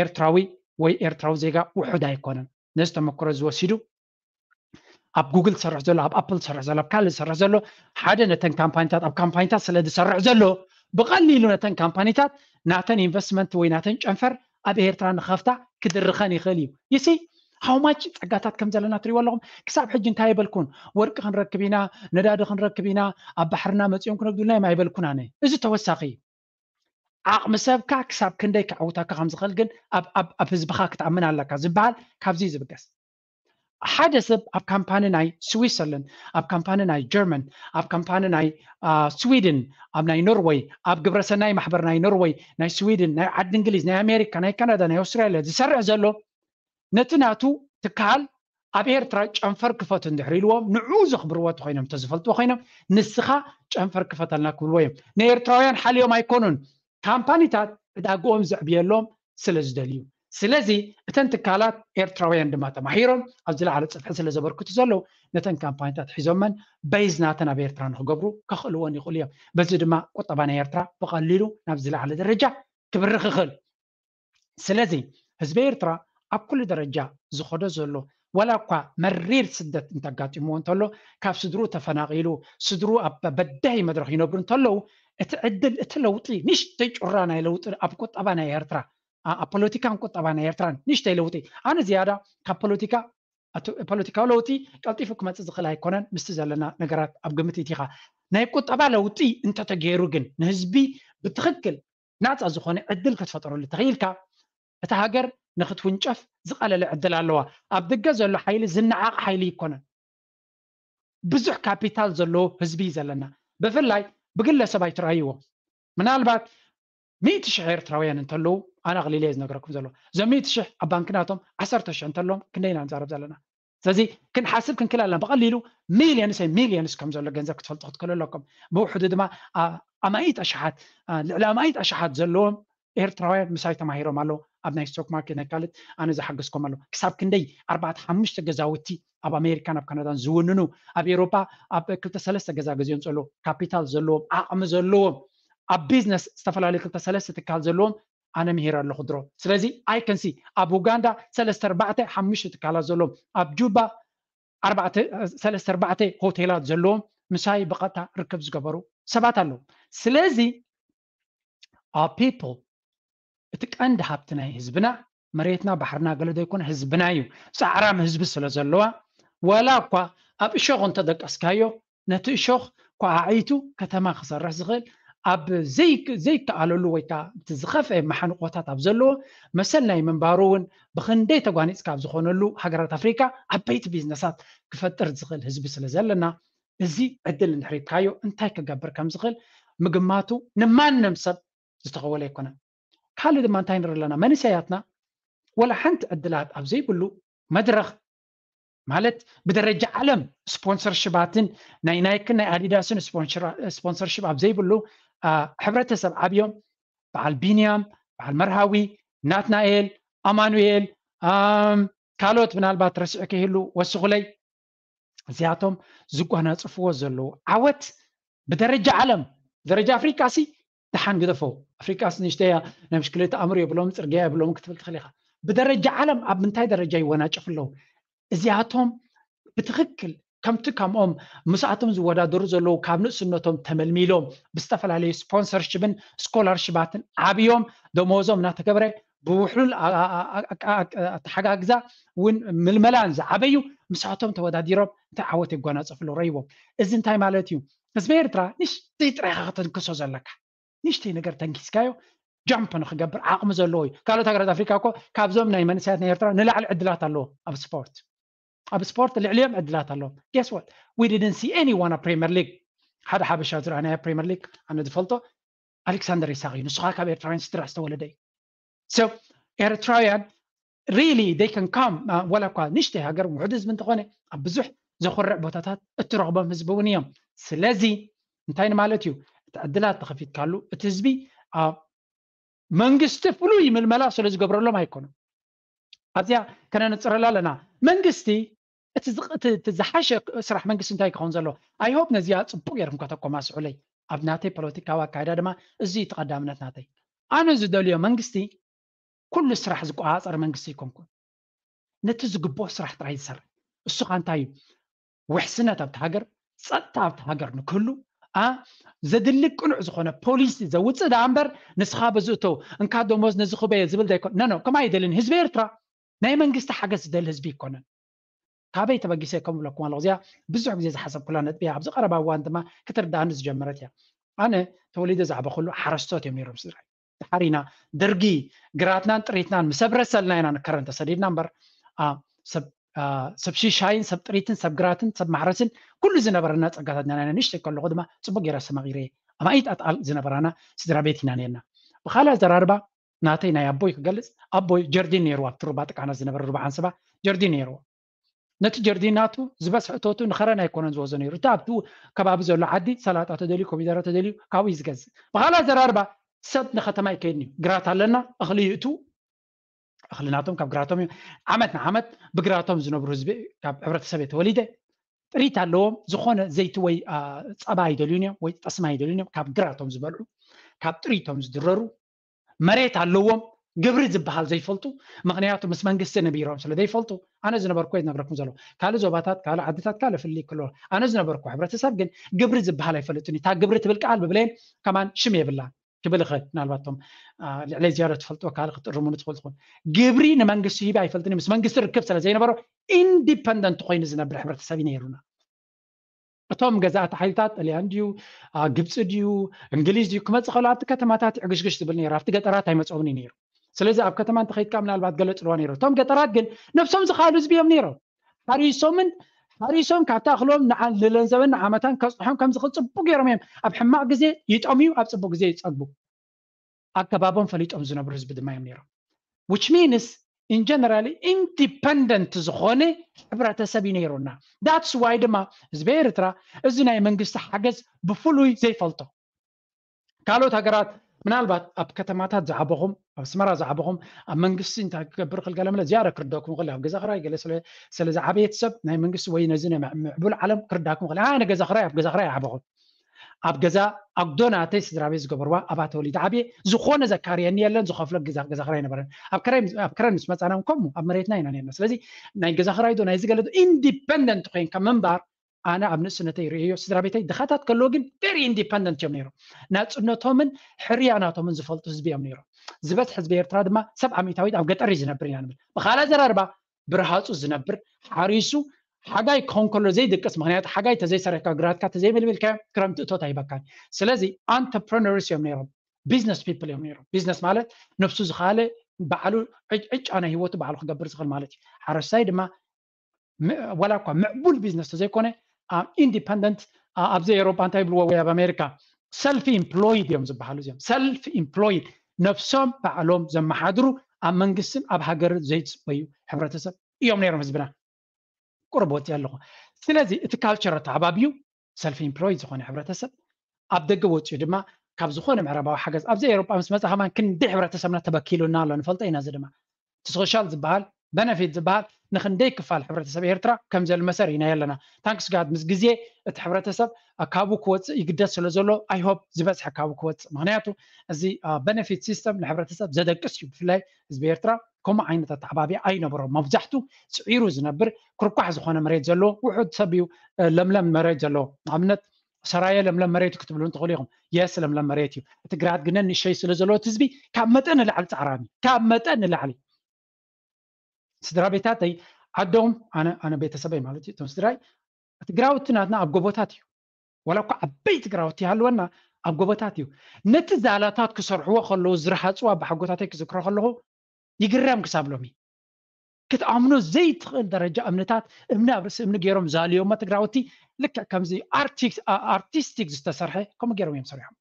[SPEAKER 1] ኤርትራዊ ወይ ኤርትራዊ ዜጋ ውሑድ ኣይኮነን ነዚ ተመክሮ ዝወሲዱ ኣብ ጉግል ዝሰርሕ ዘሎ ኣብ ኣፕል ዝሰርሕ ዘሎ ኣብ ካልእ ዝሰርሕ ዘሎ ሓደ ነተን ካምፓኒታት ኣብ ካምፓኒታት ስለ ዝሰርሕ ዘሎ ብቐሊሉ ነተን ካምፓኒታት ናተን ኢንቨስትመንት ወይ ናተን ጨንፈር ኣብ ኤርትራ ንከፍታ ክድርኸን ይኽእል እዩ ይሲ ሃው ማች ፀጋታት ከም ዘለና ትሪእዎ ኣለኹም ክሳብ ሕጂ እንታይ ይበልኩን ወርቂ ክንረክብ ኢና ነዳዲ ክንረክብ ኢና ኣብ ባሕርና መፂኦም ክነግዱልና ማ ይበልኩን ኣነ እዚ ተወሳኺ ዓቕሚ ሰብካ ክሳብ ክንደይ ክዕውተካ ከም ዝኽእል ግን ኣብ ህዝብካ ክትኣምን ኣለካ ዝበሃል ካብዚ ዝብገስ ሓደ ሰብ ኣብ ካምፓኒ ናይ ስዊትዘርላንድ ኣብ ካምፓኒ ናይ ጀርመን ኣብ ካምፓኒ ናይ ስዊድን ኣብ ናይ ኖርዌይ ኣብ ግብረሰናይ ማሕበር ናይ ኖርዌይ ናይ ስዊድን ናይ ዓዲ እንግሊዝ ናይ ኣሜሪካ ናይ ካናዳ ናይ ኣውስትራልያ ዝሰርዕ ዘሎ ነቲ ናቱ ትከሃል ኣብ ኤርትራ ጨንፈር ክፈት እንድሕሪ ኢልዎም ንዑ ዘኽብርዎ ኮይኖም ተዝፈልጥዎ ኮይኖም ንስኻ ጨንፈር ክፈት ኣለና ክብልዎ እዮም ንኤርትራውያን ሓልዮም ኣይኮኑን ካምፓኒታት ዕዳግኦም ዘዕብየሎም ስለ ዝደልዩ ስለዚ እተን ትካላት ኤርትራውያን ድማ ተማሂሮም ኣብ ዝለዓለ ፅንሒ ስለ ዘበርክቱ ዘለዉ ነተን ካምፓኒታት ሒዞመን በይዝናተን ኣብ ኤርትራ ንክገብሩ ከኽእልዎን ይኽእሉ እዮም በዚ ድማ ቁጠባ ናይ ኤርትራ ብቐሊሉ ናብ ዝለዓለ ደረጃ ክብሪ ክኽእል ስለዚ ህዝቢ ኤርትራ ኣብ ኩሉ ደረጃ ዝኸዶ ዘሎ ዋላ እኳ መሪር ስደት እንተጋጢምዎ እንተሎ ካብ ስድሩ ተፈናቂሉ ስድሩ ኣበዳይ መድረክ ይነብሩ እንተለዉ እቲ ዕድል እቲ ለውጢ ንሽተይ ራ ናይ ለው ኣብ ጠባ ናይ ኤርትራኣብ ፖለቲካን ጠባ ናይ ኤርትራን ንሽተይ ለውጢ ኣነ ዝያዳ ካብ ፖለቲካዊ ለውጢ ቀልጢፉ ክመፅእ ዝኽእል ኣይኮነን ምስ ዘለና ነገራት ኣብ ግምትይቲኢካ ናይ ቁጠባ ለውጢ እንተተገይሩ ግን ንህዝቢ ብትክክል ናፃ ዝኾነ ዕድል ክትፈጠረሉ ተኽኢልካ እቲ ሃገር نختونجف زقلل عدل الله أبد الجزء اللي حيلي زن عاق حيل يكون بزح كابيتال زلو هزبي زلنا بفلاي بقول له سبعي ترايو من ألبات ميت شعير ترايان أنت لو أنا غلي ليز نقركم زلو زم ميت شح أبانكناتهم عسرت شح أنت لهم كنينا نزارب زلنا زي كن حاسب كن كلنا بقليلو مليون سين مليون سكم زلو جنزك تفضل تخط لكم مو حدود ما أمايت أشحات لا أمايت أشحات زلو إير ترايان مسايت ما مالو ኣብ ናይ ስቶክ ማርኬት ናይ ካልእ ኣነ ዝሓገዝኩም ኣለሁ ክሳብ ክንደይ ኣርባዕተ ሓሙሽተ ገዛውቲ ኣብ ኣሜሪካን ኣብ ካናዳን ዝውንኑ ኣብ ኤሮፓ ኣብ ክልተ ሰለስተ ገዛ ገዚኦም ዘለዎ ካፒታል ዘለዎም ዓቕሚ ዘለዎም ኣብ ቢዝነስ ዝተፈላለዩ ክልተ ሰለስተ ትካል ዘለዎም ኣነ ምሄር ኣለኹ ድሮ ስለዚ ኣይከንሲ ኣብ ኡጋንዳ ሰለስተ ኣርባዕተ ሓሙሽተ ትካላት ዘለዎም ኣብ ጁባ ሰለስተ ኣርባዕተ ሆቴላት ዘለዎም ምሳይ ብቐጥታ ርክብ ዝገበሩ ሰባት ኣለዉ ስለዚ our people اتك عند حبتنا هزبنا مريتنا بحرنا قال ده يكون هزبنا يو سعرام هزب سلزلوا ولا قا اب شغل انت دك اسكايو نت شغل قا عيتو كتما خسر زغل اب زيك زيك تعالوا له ويكا تزخف اي محن قوتات اب زلو مثلا من بارون بخندي تقوانيس كاب زخون اللو حقرات افريكا اب بيت بيزنسات كفتر زغل هزب سلزلنا እዚ ዕድል እንድሕሪ ካዮ እንታይ ክገብር ከም ዝኽእል ምግማቱ ንማንም ሰብ ዝተኸወለ ኣይኮነን خالد ما تاينر لنا من سياتنا ولا ሓንቲ ዕድላት ኣብ ዘይብሉ መድረኽ ማለት ብደረጃ ዓለም ስፖንሰርሽባትን ናይ ናይክን ናይ ኣዲዳስን ስፖንሰርሽፕ ኣብ ዘይብሉ ሕብረተሰብ ዓብዮም በዓል ቢንያም በዓል መርሃዊ ናትናኤል ኣማኑኤል ካልኦት ምናልባት ረስዑ ከይህሉ ወስኹለይ እዚኣቶም ዝጓናፅፍዎ ዘለዉ ዓወት ብደረጃ ዓለም ደረጃ ኣፍሪካ ሲ تحان قد فوق افريكا سنشتيا مشكله امر يبلوم ترجع يبلوم كتبت خليها بدرجة عالم اب منتاي درجة وانا اشوف له زياتهم بتخكل كم تكم ام مساعتهم زودا درزلو كم نسنتهم تمل ميلوم بستفل علي سبونسر شبن سكولار شباتن عبيوم دوموزوم ناتكبري بوحل تحقاقزا ون ململان زعبيو مساعتهم تودا ديروب تعوتي قوانا اشوف له ريبو ازن تاي مالتيو بس بيرترا نش تيترا خاطر كسوزا لكا نشتي نقدر تنكسكايو جامب نخبر عقم زلوي قالوا تقرأ أفريقيا كو كابزوم نايم أنا سيات نيرترا نلا على عدلات الله أب سبورت أب سبورت اللي عليهم عدلات الله guess what we didn't see anyone a Premier League هذا حاب الشاطر أنا Premier League أنا دفلتو ألكسندر يساقي نسخة كبيرة فرنسا تراست ولدي so إيرترايان really they can come ولا قا نشتي هاجر وحدز من تقوني أبزح زخور بوتاتات اترغبهم مزبونيهم سلازي انتين مالتيو ዕድላት ተኸፊትካሉ እቲ ህዝቢ ኣብ መንግስቲ ፍሉይ ምልመላ ስለ ዝገብረሎም ኣይኮኑን ኣብዚኣ ከነንፅረላ ኣለና መንግስቲ እቲ ዝሓሸ ስራሕ መንግስቲ እንታይ ክኸውን ዘለዎ ኣይሆፕ ነዚኣ ፅቡቅ ጌርኩም ከተኮማስዑለይ ኣብ ናተይ ፖለቲካዊ ኣካይዳ ድማ እዚ ተቐዳምነት ናተይ ኣነ ዝደልዮ መንግስቲ ኩሉ ስራሕ ዝቆፃፀር መንግስቲ ይኮንኩን ነቲ ዝግብኦ ስራሕ ጥራይ ዝሰርሕ እሱኻ እንታይ እዩ ውሕስነት ኣብቲ ሃገር ፀጥታ ኣብቲ ሃገር ንክህሉ ኣ ዘድል ቅኑዕ ዝኮነ ፖሊስ ዘውፅእ ዳ እምበር ንስካ ብዝእተ እንካ ዶሞስ ነዚ ክበየ ዝብል ይኮ ነኖ ከምይደልኒ ህዝቢ ኤርትራ ናይ መንግስቲ ሓገዝ ዝደል ህዝቢ ይኮነን ካበይ ተበጊሶይ ከምብለኩም ኣለ እዚኣ ብዙሕ ግዜ ዝሓሰብ ኩላ ነጥብያ ኣብዚ ቀረባዋን ድማ ክትርዳኒ ዝጀመረት እያ ኣነ ተወሊዶ ዛዕባኩሉ ሓረስቶት እዮም ሮም ስራእ ሓሪና ድርጊ ግራትናን ጥሪትናን ምሰብረ ሰለና ኢና ንከረንተሰዲድና በርብ ሰብ ሽሻይን ሰብ ጥሪትን ሰብ ግራትን ሰብ ማሕረስን ኩሉ ዝነበረና ፀጋታትና ናይና ንእሽተይ ከለኹ ድማ ፅቡቅ ጌራ ሰማቂረ ኣማኢት ኣጣል ዝነበራና ስድራ ቤት ኢና ነርና ብካልእ ኣዘራርባ ናተይ ናይ ኣቦይ ክገልፅ ኣቦይ ጀርዲን ነይርዋ ትሩባ ጥቃና ዝነበረ ርባዓን ስባ ጀርዲን ነይርዎ ነቲ ጀርዲናቱ ዝበዝሐ እቶቱ ንኸረና ኣይኮነን ዝወዞ ነይሩ እቲ ኣብቲ ከባቢ ዘሎ ዓዲ ሰላጣ ተደልዩ ኮሚደረ ተደልዩ ካብኡ እዩ ዝገዝእ ብካልእ ኣዘራርባ ሰብ ንከተማ ይከይድን እዩ ግራት ኣለና እኽሊ ይእቱ خلينا نعطيهم كاب جراتوم عمت نعمت بجراتوم زنو بروزبي كاب عبرت سبيت وليدة ريت اللوم زخونة زيت وي آه، صبا يدلوني وي تسمع يدلوني كاب جراتوم زبلو كاب تريتوم زدررو مريت اللوم قبرت زبحال زي فلتو مغنياتو مس من قصة نبيرام سلا زي فلتو أنا زنو بركو يدنا بركو زلو كالو زوباتات كالو عدتات كالو في اللي كلور أنا زنو بركو عبرت سبقن قبرت زبحال يفلتوني تا قبرت بالكعال ببلين كمان شمي بالله ክብልኸ ምናልባቶም ልዕለ ዝያሮ ትፈልጦ ካል ክትእርሙን ትኽእል ትኾን ግብሪ ንመንግስቲ ሂብ ኣይፈልጥን ምስ መንግስቲ ርክብ ስለ ዘይነበሮ ኢንዲፐንደንት ኮይኑ ዝነብር ሕብረተሰብ እዩ ነይሩና እቶም ገዛእቲ ሓይልታት ጣልያን ድዩ ግብፂ ድዩ እንግሊዝ ድዩ ክመፅእ ከሎ ኣብቲ ከተማታት ዕግሽግሽ ዝብል ነይሩ ኣብቲ ገጠራት ኣይመፅኦምን እዩ ነይሩ ስለዚ ኣብ ከተማ እንተኸይድካ ምናልባት ገለ ፅልዋ ነይሩ እቶም ገጠራት ግን ነብሶም ዝኽኣሉ ህዝቢ እዮም ነይሮም ሓሪሶምን ታሪሶም ካብታኣክሎም ንለንዘብን ንዓመታ ከፅሖም ከምዝኽል ፅቡቅ ገይሮም እዮም ኣብ ሕማቅ ግዜ ይጦም እዩ ኣብ ፅቡቅ ግዜ ይፀቡ ኣከባቦም ፈሊጦም ዝነብሩ ህዝቢ ድማ ዮም ነሮም ች ሚንስ ኢንጀነራል ኢንዲፐንደንት ዝኮነ ሕብረተሰብ እዩ ነይሩና ዳትስ ዋይ ድማ እዚቢኤርትራ እዚ ናይ መንግስቲ ሓገዝ ብፍሉይ ዘይፈልጦ ካልኦት ሃገራት ምናልባት ኣብ ከተማታት ዝዓበኩም ኣብ ኣስመራ ዝዓበኹም ኣብ መንግስቲ እንታይ ክገብር ክልገለምለ ዝያደ ክርደኩም ክእል ኣብ ገዛ ክራይ ገለ ስለዚ ዓበየት ሰብ ናይ መንግስቲ ወይ ነዚ ናይ ምዕቡል ዓለም ክርዳኩም ክእል ኣነ ገዛ ክራይ ኣብ ገዛ ክራይ ዓበኹም ኣብ ገዛ ኣግዶ ናተይ ስድራ ቤት ዝገበርዋ ኣብኣ ተወሊድ ዓብየ ዝኾነ ዘካርየኒ የለን ዝኸፍሎ ገዛ ክራይ ነበረን ኣብ ክረን ምስ መፃና ከምኡ ኣብ መሬትና ኢና ነርና ስለዚ ናይ ገዛ ክራይ ዶ ናይዚ ገለ ኢንዲፐንደንት ኮይንካ ምንባር انا اب نسنتي ريو سدرابيتي دخاتات كلو جن فيري اندبندنت يوم نيرو ناتس نوتومن حريا ناتومن زفلت حزب يوم نيرو زبت حزب ارترا دما سبع ميتاوي دام قطر يزن بر يعني بخالا زر اربا برهاتو زن بر حريسو حاجاي كونكولو زي دكس مغنيات حاجاي تزي سركا غرات كات زي ملي ملكه كرمت تو تاي بكان سلازي انتربرينورز يوم نيرو بزنس بيبل يوم نيرو بزنس مالت نفسو زخاله بعلو اج اج انا هيوتو بعلو خبر زخل مالتي حرسايد ما ولا معبول بزنس زي كونه ኢንዲፐንደንት ኣብዚ ኤሮፓ እንታይ ይብልዎ ወይ ኣብ ኣሜሪካ ሰልፊ ኢምፕሎይድ እዮም ዝበሃሉ እዚኦም ሰልፊ ኢምፕሎይድ ነፍሶም ባዕሎም ዘመሓድሩ ኣብ መንግስትን ኣብ ሃገር ዘይፅበዩ ሕብረተሰብ እዮም ነይሮም ህዝብና ቁርቦ ቁርቦት ኣለኹ ስለዚ እቲ ካልቸር ተዓባብዩ ሰልፊ ኢምፕሎይድ ዝኾነ ሕብረተሰብ ኣብ ደገ ወፅኡ ድማ ካብ ዝኾነ ምዕረባዊ ሓገዝ ኣብዚ ኤሮጳ ምስ መፅእ ከማ ክንዲ ሕብረተሰብና ተበኪሉና ኣሎ ንፈልጦ ኢና እዚ ድማ እቲ ሶሻል ዝበሃል ቤነፊት ዝበሃል ንክንደይ ክፋል ሕብረሰብ ኤርትራ ከምዘል መሰር ኢና ኣለና ታንክስጋድ ምስ ግዜ እቲ ሕብረተሰብ ካብኡ ክወፅእ ይግደስ ስለዘሎ ኣይሆ ዝበዝሐ ካ ክወፅእ ምክንያቱ እዚ ቤነፊት ሲስተም ንሕብረተሰብ ዘደቅስ እዩ ብፍላይ ህዝቢ ኤርትራ ከምኡ ዓይነትተዓባብያ ኣይነብሮም መብዛሕት ፅዒሩ ዝነብር ክርኳሕ ዝኮነ መሬት ዘለዎ ውሑድ ሰብዩ ለምለም መሬት ዘለዎ ኣብነት ሰራየ ለምለም መሬት እ ክትብሉትኽእሉ ይኹም የስ ለምለም መሬት እዩ እትግራት ግነንሸይ ስለዘለ ቲ ህዝቢ ካብ መጠ ንላዕሊ ፃዕራንእዩ ካብ መጠ ንላዕሊ እዩ ስድራ ቤታተይ ዓዶም ኣነ ቤተሰበይ ማለት እዩ እቶም ስድራይ እቲ ግራውቲ ናትና ኣብ ጎቦታት እዩ ዋላ እኳ ዓበይቲ ግራውቲ ይሃልወና ኣብ ጎቦታት እዩ ነቲ ዛላታት ክሰርሕዎ ከለዉ ዝረሃፅዋ ብሓጎታተይ ክዝክሮ ከለኹ ይግረም ክሳብ ሎሚ ክትኣምኖ ዘይትኽእል ደረጃ እምነታት እምኒ ኣብ ርእሲ እምኒ ገይሮም ዛልዮማ ትግራወቲ ልክዕ ከምዚ ኣርቲስቲክ ዝተሰርሐ ከምኡ ገይሮም እዮም ሰሪሖም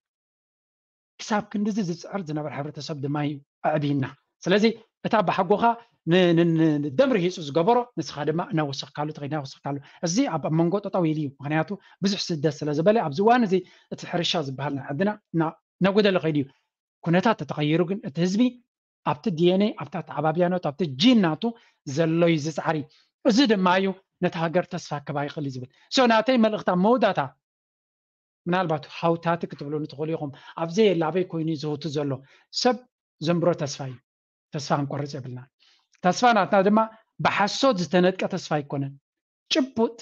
[SPEAKER 1] ክሳብ ክንዲዚ ዝፅዕር ዝነበረ ሕብረተሰብ ድማ እዩ ኣዕብይና ስለዚ أتا بحقوها ندمر هيس وزقبرو نسخة دماء نوسخ كالو تغي نوسخ كالو أزي أب أمانقو تطوي ليو مغنياتو بزح سدى سلازبالي أب زوان زي تحرشا زبهالنا عندنا نا نقود اللي غيديو كونتا تتغيرو كن تهزبي أب تديني أب تتعبابيانو تب تجيناتو زلو يزيس عري أزي دمايو نتهاجر تسفا كباي خلي زبال سو ناتي ملغتا موداتا من البات حوتاتك تبلو نتغوليهم أبزي اللعبي كويني زهوتو زلو سب زمبرو تسفايو ተስፋ ክንቆርፂ የብልና ተስፋ ናትና ድማ ብሓሶት ዝተነጥቀ ተስፋ ይኮነን ጭቡጥ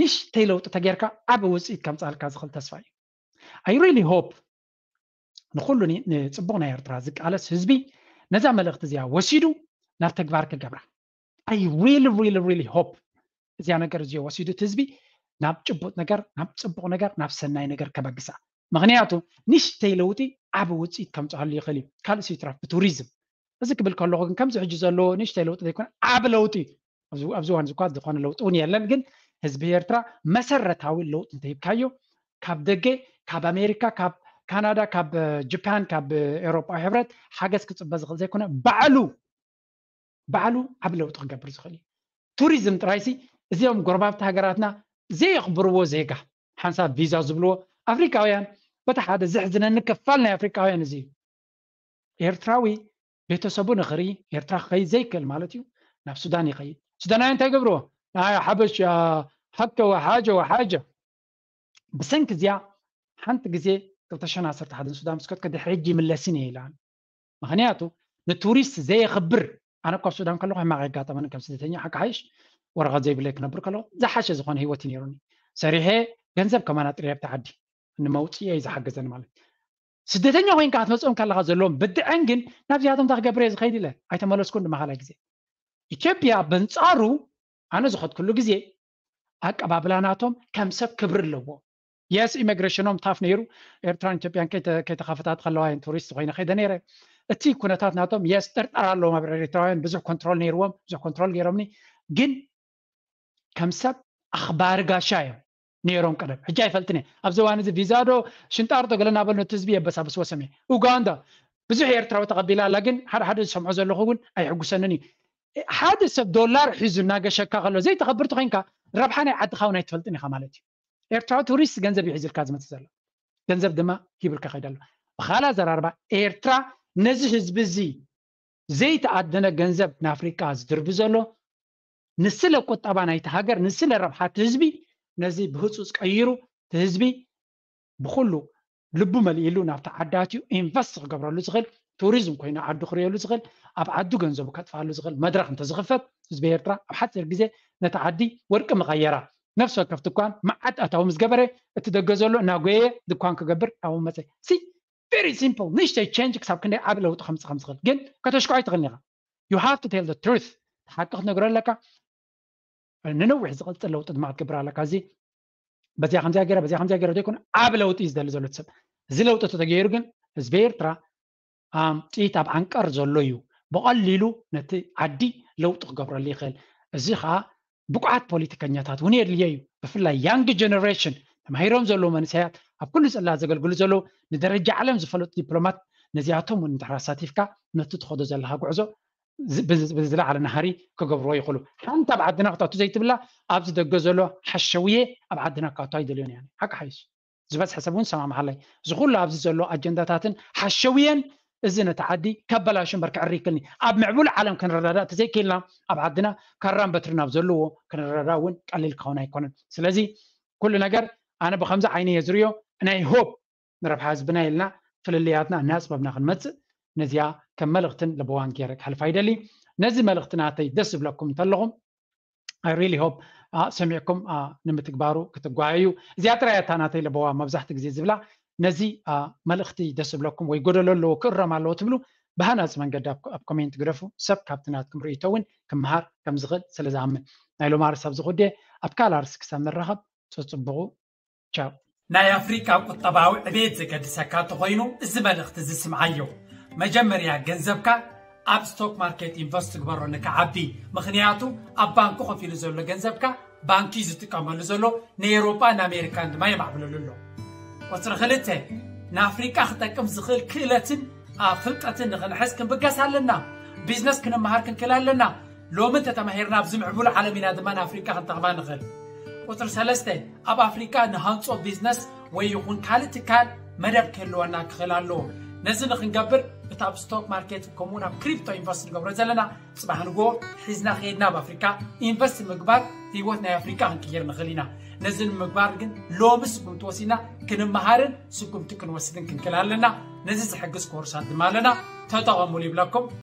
[SPEAKER 1] ንሽ ተይለውጢ ተጌርካ ዓብ ውፅኢት ከምፃሃልካ ዝኽእል ተስፋ እዩ ኣይ ሪሊ ሆፕ ንኩሉ ንፅቡቅ ናይ ኤርትራ ዝቃለስ ህዝቢ ነዛ መልእኽቲ እዚኣ ወሲዱ ናብ ተግባር ክገብራ ኣይ ሆ እዚያ ነገር እዚ ወሲዱ ት ህዝቢ ናብ ጭቡጥ ነ ናብ ፅቡቅ ነገር ናብ ሰናይ ነገር ከበግሳ ምክንያቱ ንሽ ተይለውጢ ዓብ ውፅኢት ከምፃሃሉ ይኽእል እዩ ካልእ ትራፍ ብቱሪዝም እዚ ክብል ከለኹ ግን ከም ዝሕጂ ዘለዎ ንእሽተይ ለውጢ ዘይኮነ ዓብ ለውጢ ኣብዚ እዋን እኳ ዝኾነ ለውጢ እውን የለን ግን ህዝቢ ኤርትራ መሰረታዊ ለውጢ እንተሂብካዮ ካብ ደገ ካብ ኣሜሪካ ካብ ካናዳ ካብ ጃፓን ካብ ኤሮፓዊ ሕብረት ሓገዝ ክፅበ ዝኽእል ዘይኮነ ባዕሉ ባዕሉ ዓብ ለውጢ ክንገብር ዝኽእል እዩ ቱሪዝም ጥራይሲ እዚኦም ጎረባብቲ ሃገራትና ዘየኽብርዎ ዜጋ ሓንሳብ ቪዛ ዝብልዎ ኣፍሪካውያን በቲ ሓደ ዝሕዝነኒ ክፋል ናይ ኣፍሪካውያን እዚ እዩ ኤርትራዊ بيتسبو نخري يرتاح خي زي كل مالتيو ناف سوداني خي سودان انت قبرو لا يا حبش يا حكة وحاجة وحاجة بس انك زيا حنت قزي تلتشان عصر تحد السودان بس كد حرجي من لسيني الان مخنياتو نتوريست زي خبر انا قف سودان كلو ما غي قاطة من كم سدتيني حك عايش ورغا زي بليك نبر كلو زحش زخون هي وتنيروني سريحي جنزب كمان اتريب تعدي نموتي اي زحق زن مالتي ስደተኛ ኮይንካ ክትመፅኦም ከለካ ዘለዎም ብድዐን ግን ናብዚኣቶም እንታ ክገብረ ዝኸይድ ኢለ ኣይተመለስኩን ድማ ካልኣይ ግዜ ኢትዮጵያ በንፃሩ ኣነ ዝኸድ ኩሉ ግዜ ኣቀባብላናቶም ከም ሰብ ክብሪ ኣለዎ የስ ኢሚግሬሽኖም ታፍ ነይሩ ኤርትራን ኢትዮጵያን ከይተካፈታት ከለዋይን ቱሪስት ኮይነ ከይደ ነይረ እቲ ኩነታት ናቶም የስ ጥርጣር ኣለዎም ኣብ ኤርትራውያን ብዙሕ ኮንትሮል ነይርዎም ብዙሕ ኮንትሮል ገይሮምኒ ግን ከም ሰብ ኣኽባሪ ጋሻ እዮም نيرون قدم حجاي فلتني ابزوان زي فيزا دو شنطار تو قلنا بل نتزبي يبسا بس وسمي اوغندا بزح يرترا وتقبيلا لكن حد حد سمع زلو خون اي حقسنني حد سب دولار حز ناغا شكا قالو زي تخبرت خينكا ربحاني عاد خاونا يتفلتني خمالتي ايرترا توريس غنزب يحز الكاز ما تزل غنزب دما كيبرك خيدال بخالا زر اربع ايرترا نزح حزبزي زي تعدنا غنزب نافريكا از دربزلو نسله قطابا نايت هاجر ربحات حزبي ነዚ ብህፁፅ ቀይሩ እቲ ህዝቢ ብኩሉ ልቡ መሊእሉ ናብቲ ዓዳ ኣትዩ ኢንቨስት ክገብረሉ ዝኽእል ቱሪዝም ኮይኑ ዓዱ ክርየሉ ዝኽእል ኣብ ዓዱ ገንዘቡ ከጥፋሉ ዝኽእል መድረክ እንተዝኽፈት ህዝቢ ኤርትራ ኣብ ሓፂር ግዜ ነቲ ዓዲ ወርቂ መቐየራ ነፍሲ ወከፍ ድኳን መዓድ ኣታዊ ምስ ገበረ እቲ ደገ ዘሎ እናጎየየ ድኳን ክገብር ኣብኡ መፀ ሲ ቨሪ ሲምፕል ንእሽተይ ቸንጅ ክሳብ ክንደይ ዓብ ለውጢ ከምፅ ከም ዝኽእል ግን ከተሽክዖ ይትኽእል ኢኻ ዩ ሃቭ ቱ ቴል ትሩት ሓቂ ክትነግሮ ኣለካ انا نوح زغلت لوط مع كبره على كازي بس يا خمسه غيره بس يا خمسه غيره تكون عبل لوط يز دل زلوت سب زي لوط تتغير كن زبيرترا ام تيتا بانكر زلويو بقليلو نت عدي لوط قبر لي خل زي خا بقعات بوليتيكانيات هوني ليي بفلا يانج جينيريشن ما هيرون زلو من سيات اب كل زلا زغل كل زلو لدرجه عالم زفلوت دبلومات نزياتهم ونتراساتيفكا نتت زلها قعزو ብዝላ ሓደ ናሃሪ ክገብርዎ ይኽእሉ ሓንቲ ኣብ ዓድና ክታቱ ዘይትብላ ኣብዚ ደገ ዘሎ ሓሸውየ ኣብ ዓድና ክካቱ ኣይደልዮን እያ ሓቂ ሓይሱ ዝበፅሐ ሰብ እውን ሰማምሓለይ እዚ ኩሉ ኣብዚ ዘሎ ኣጀንዳታትን ሓሸውየን እዚ ነቲ ዓዲ ከበላሹ እምበር ክዕሪ ይክልኒ ኣብ ምዕቡል ዓለም ክንረዳዳእ እተዘይክኢልና ኣብ ዓድና ካራን በትሪ ናብ ዘለዎ ክንረዳዳእ እውን ቀሊል ክኸውን ኣይኮነን ስለዚ ኩሉ ነገር ኣነ ብከምዚ ዓይነ እየ ዝርዮ ናይ ሆፕ ንረብሓ ህዝብና ኢልና ፍልልያትና እናፅበብና ክንመፅእ ነዚያ كملغتن لبوان كيرك هل نزي ملغتن لغتناتي دس بلكم تلغم I really hope ሰሚዕኩም ንምትግባሩ ክትጓዓዩ እዚኣ ጥራይ ታናተይ ለበዋ መብዛሕትኡ ግዜ ዝብላ ነዚ መልእኽቲ ደስ ዝብለኩም ወይ ጎደሎ ኣለዎ ክእረም ኣለዎ ትብሉ ብሃናፅ መንገዲ ኣብ ኮሜንት ግደፉ ሰብ ካብቲ ናት ክምርኢ ይተውን ክምሃር ከም ዝኽእል ስለዝኣምን ናይ ሎም ኣርስ ኣብ ዝኽደ ኣብ ካልኣርስ ክሳብ ንራኸብ ፅፅብቑ ቻው ናይ ኣፍሪካ ቁጠባዊ ዕቤት ساكاتو غينو እዚ اختزي سمعيو مجمري يا جنزبك اب ستوك ماركت انفستك برو انك عبي مخنياتو اب بانكو خفي لزولو جنزبك بانكي زتقام لزولو نيروبا ان امريكا اند ماي معبلو لولو وترخلته نا افريكا ختكم زخل كلاتن افلطتن نغن حسكن بغاسالنا بزنس كن مهاركن كلالنا لو من تتمهيرنا بزمعبول عالمنا دمان افريكا ختقبان نغل وتر سلسته اب افريكا نهانصو بزنس ويخون كالتكال مدب كلوانا كخلالو نزل نخن قبر ብታብ ስቶክ ማርኬት ከምኡውን ኣብ ክሪፕቶ ኢንቨስት ንገብሮ ዘለና ፅባሕ ንጎ ሒዝና ከይድና ኣብ ኣፍሪካ ኢንቨስት ምግባር ሂወት ናይ ኣፍሪካ ክንቅይር ንኽእል ኢና ነዚ ንምግባር ግን ሎሚ ስጉምቲ ወሲና ክንመሃርን ስጉምቲ ክንወስድን ክንክል ኣለና ነዚ ዝሕግዝ ኮርሳት ድማ ኣለና ተጠቐሙሉ ይብለኩም